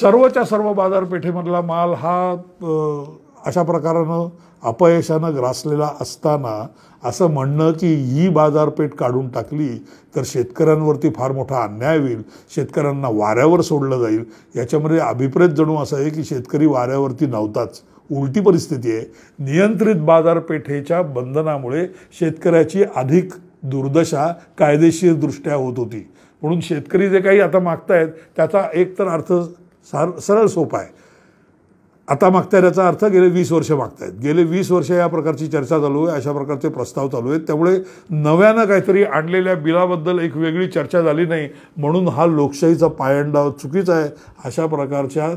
सर्वच्या सर्व बाजारपेठेमधला माल हा अशा प्रकारानं अपयशानं ग्रासलेला असताना असं म्हणणं की ही बाजारपेठ काढून टाकली तर शेतकऱ्यांवरती फार मोठा अन्याय होईल शेतकऱ्यांना वाऱ्यावर सोडलं जाईल याच्यामध्ये अभिप्रेत जणू असं आहे की शेतकरी वाऱ्यावरती नव्हताच उलटी परिस्थिती आहे नियंत्रित बाजारपेठेच्या बंधनामुळे शेतकऱ्याची अधिक दुर्दशा कायदेशीरदृष्ट्या होत होती म्हणून शेतकरी जे काही आता मागतायत त्याचा एक तर अर्थ सार सरळ सोपा आहे आता मागता याचा अर्थ गेले वीस वर्ष मागतायत गेले वीस वर्ष या प्रकारची चर्चा चालू आहे अशा प्रकारचे प्रस्ताव चालू आहेत त्यामुळे नव्यानं काहीतरी आणलेल्या बिलाबद्दल एक वेगळी चर्चा झाली नाही म्हणून हा लोकशाहीचा पायंडाव चुकीचा आहे अशा प्रकारच्या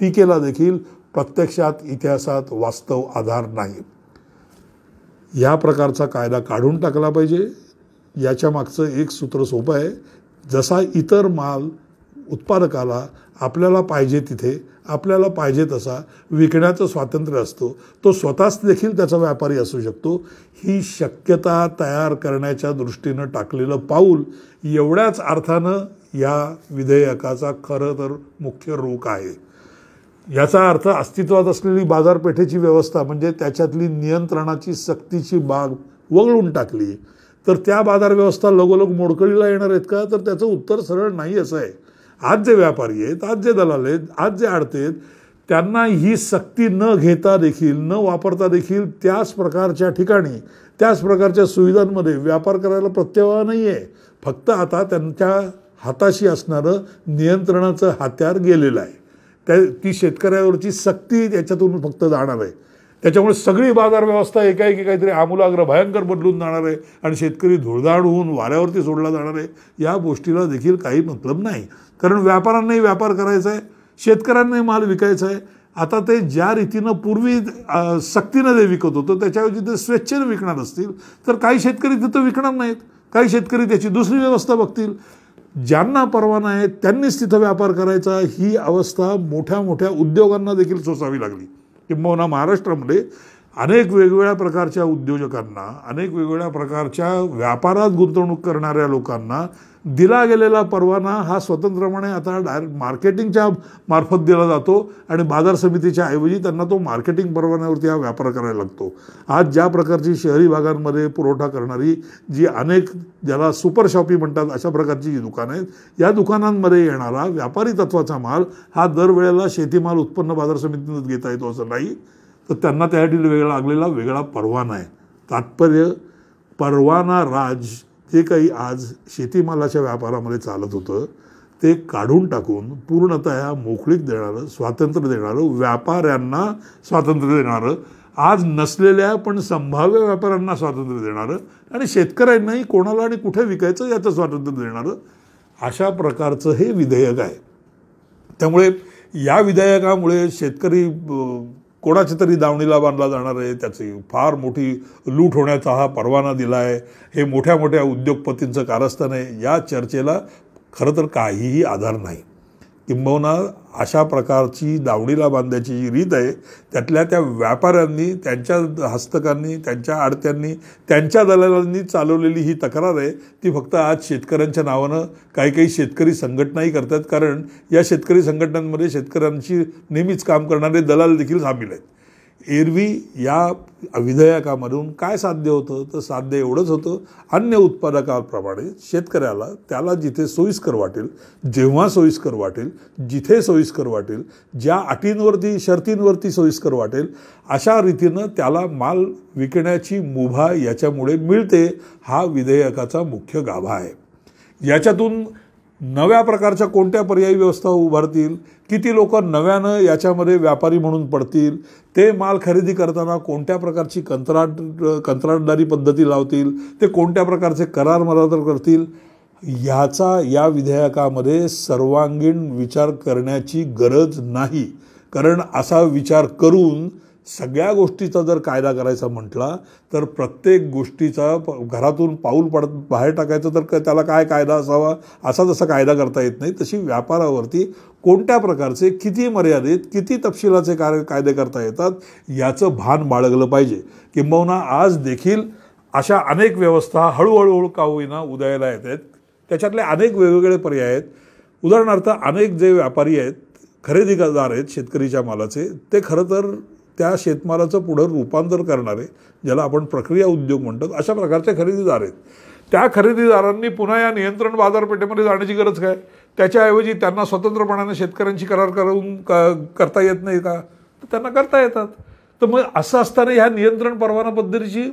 टीकेला देखील प्रत्यक्षात इतिहासात वास्तव आधार नाही या प्रकारचा कायदा काढून टाकला पाहिजे याच्या मागचं एक सूत्र सोपं आहे जसा इतर माल उत्पादकाला आपल्याला पाहिजे तिथे आपल्याला पाहिजे तसा विकण्याचं स्वातंत्र्य असतो तो स्वतःच देखील त्याचा व्यापारी असू शकतो ही शक्यता तयार करण्याच्या दृष्टीनं टाकलेलं पाऊल एवढ्याच अर्थानं या विधेयकाचा खरं तर मुख्य रोग आहे याचा अर्थ अस्तित्वात असलेली बाजारपेठेची व्यवस्था म्हणजे त्याच्यातली नियंत्रणाची सक्तीची बाग वगळून टाकली तर त्या बाजार व्यवस्था लगोलग मोडकळीला येणार आहेत का तर त्याचं उत्तर सरळ नाही असं आहे आज जे व्यापारी आहेत आज जे दलाल आहेत आज जे आडते त्यांना ही सक्ती न घेता देखील न वापरता देखील त्याच प्रकारच्या ठिकाणी त्याच प्रकारच्या सुविधांमध्ये व्यापार करायला प्रत्यवाह नाही आहे फक्त आता त्यांच्या हाताशी असणारं नियंत्रणाचं हत्यार गेलेलं आहे त्या ती शेतकऱ्यावरची सक्ती त्याच्यातून फक्त जाणार आहे त्याच्यामुळे सगळी बाजार व्यवस्था एकाएकी काहीतरी आमूलाग्र भयंकर बदलून जाणार आहे आणि शेतकरी धुळधाड होऊन वाऱ्यावरती सोडला जाणार आहे या गोष्टीला देखील काही मतलब नाही कारण व्यापाऱ्यांनाही व्यापार करायचा आहे शेतकऱ्यांनाही माल विकायचा आहे आता ते ज्या रीतीनं पूर्वी सक्तीनं ते विकत होतं त्याच्याऐवजी ते स्वेच्छेनं विकणार असतील तर काही शेतकरी तिथं विकणार नाहीत काही शेतकरी त्याची दुसरी व्यवस्था बघतील ज्यांना परवाना आहे त्यांनीच तिथं व्यापार करायचा ही अवस्था मोठ्या मोठ्या उद्योगांना देखील सोसावी लागली किंबहुना महाराष्ट्रामध्ये अनेक वेगवेगळ्या प्रकारच्या उद्योजकांना अनेक वेगवेगळ्या प्रकारच्या व्यापारात गुंतवणूक करणाऱ्या लोकांना दिला गेलेला परवाना हा स्वतंत्रपणे आता डायरेक्ट मार्केटिंगच्या मार्फत दिला जातो आणि बाजार समितीच्या ऐवजी त्यांना तो मार्केटिंग परवान्यावरती हा व्यापार करायला लागतो आज ज्या प्रकारची शहरी भागांमध्ये पुरवठा करणारी जी अनेक ज्याला सुपर शॉपी म्हणतात अशा प्रकारची जी दुकानं आहेत या दुकानांमध्ये येणारा व्यापारी तत्वाचा माल हा दरवेळेला शेतीमाल उत्पन्न बाजार समितीनं घेता येतो असं नाही तर त्यांना त्यासाठी वेगळा लागलेला वेगळा परवाना आहे तात्पर्य परवाना राज जे काही आज शेतीमालाच्या व्यापारामध्ये चालत होतं ते काढून टाकून पूर्णतया मोकळीक देणारं स्वातंत्र्य देणारं व्यापाऱ्यांना स्वातंत्र्य देणारं आज नसलेल्या पण संभाव्य व्यापाऱ्यांना स्वातंत्र्य देणारं आणि शेतकऱ्यांनाही कोणाला आणि कुठे विकायचं याचं स्वातंत्र्य देणारं अशा प्रकारचं हे विधेयक आहे त्यामुळे या विधेयकामुळे शेतकरी कोणाच्या तरी दावणीला बांधला जाणार आहे त्याची फार मोठी लूट होण्याचा हा परवाना दिला आहे हे मोठ्या मोठ्या उद्योगपतींचं कारस्थान आहे या चर्चेला खरं तर काहीही आधार नाही किंबहुना अशा प्रकारची दावडीला बांधायची जी रीत आहे त्यातल्या त्या व्यापाऱ्यांनी त्यांच्या हस्तकांनी त्यांच्या आडत्यांनी त्यांच्या दलालांनी चालवलेली ही तक्रार आहे ती फक्त आज शेतकऱ्यांच्या नावानं काही काही शेतकरी संघटनाही करतात कारण या शेतकरी संघटनांमध्ये शेतकऱ्यांशी नेहमीच काम करणारे दलाल देखील सामील आहेत एरवी या विधेयकामधून काय साध्य होतं तर साध्य एवढंच होतं अन्य उत्पादकाप्रमाणे शेतकऱ्याला त्याला जिथे सोयीस्कर वाटेल जेव्हा सोयीस्कर वाटेल जिथे सोयीस्कर वाटेल ज्या अटींवरती शर्तींवरती सोयीस्कर वाटेल अशा रीतीनं त्याला माल विकण्याची मुभा याच्यामुळे मिळते हा विधेयकाचा मुख्य गाभा आहे याच्यातून नव्या प्रकारच्या कोणत्या पर्यायी व्यवस्था उभारतील किती लोक नव्यानं याच्यामध्ये व्यापारी म्हणून पडतील ते माल खरेदी करताना कोणत्या प्रकारची कंत्राट कंत्राटदारी पद्धती लावतील ते कोणत्या प्रकारचे करार मरादर करतील ह्याचा या विधेयकामध्ये सर्वांगीण विचार करण्याची गरज नाही कारण असा विचार करून सगळ्या गोष्टीचा जर कायदा करायचा म्हटला तर प्रत्येक गोष्टीचा प घरातून पाऊल पडत बाहेर टाकायचं तर क त्याला काय कायदा असावा असा जसा कायदा करता येत नाही तशी व्यापारावरती कोणत्या प्रकारचे किती मर्यादित किती तपशिलाचे काय कायदे करता येतात याचं भान बाळगलं पाहिजे किंबहुना आज देखील अशा अनेक व्यवस्था हळूहळूहळू का होईना उदयाला येत आहेत त्याच्यातले अनेक वेगवेगळे पर्याय आहेत उदाहरणार्थ अनेक जे व्यापारी आहेत खरेदीदार आहेत शेतकरीच्या मालाचे ते खरं तर त्या शेतमालाचं पुढं रूपांतर करणारे ज्याला आपण प्रक्रिया उद्योग म्हणतो अशा प्रकारचे खरेदीदार आहेत त्या खरेदीदारांनी पुन्हा या नियंत्रण बाजारपेठेमध्ये जाण्याची गरज काय त्याच्याऐवजी त्यांना स्वतंत्रपणाने शेतकऱ्यांशी करार करून क करता येत नाही का तर त्यांना करता येतात तर मग असं असताना ह्या नियंत्रण परवाना पद्धतीची